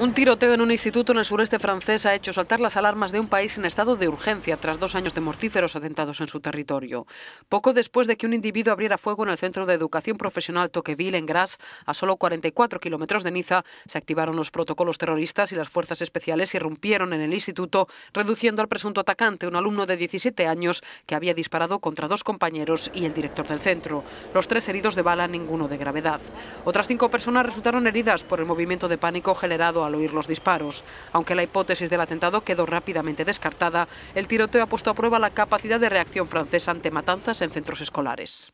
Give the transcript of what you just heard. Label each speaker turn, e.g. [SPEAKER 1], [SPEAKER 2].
[SPEAKER 1] Un tiroteo en un instituto en el sureste francés ha hecho saltar las alarmas de un país en estado de urgencia tras dos años de mortíferos atentados en su territorio. Poco después de que un individuo abriera fuego en el centro de educación profesional Toqueville en Grasse, a solo 44 kilómetros de Niza, se activaron los protocolos terroristas y las fuerzas especiales irrumpieron en el instituto, reduciendo al presunto atacante, un alumno de 17 años que había disparado contra dos compañeros y el director del centro. Los tres heridos de bala, ninguno de gravedad. Otras cinco personas resultaron heridas por el movimiento de pánico generado al oír los disparos. Aunque la hipótesis del atentado quedó rápidamente descartada, el tiroteo ha puesto a prueba la capacidad de reacción francesa ante matanzas en centros escolares.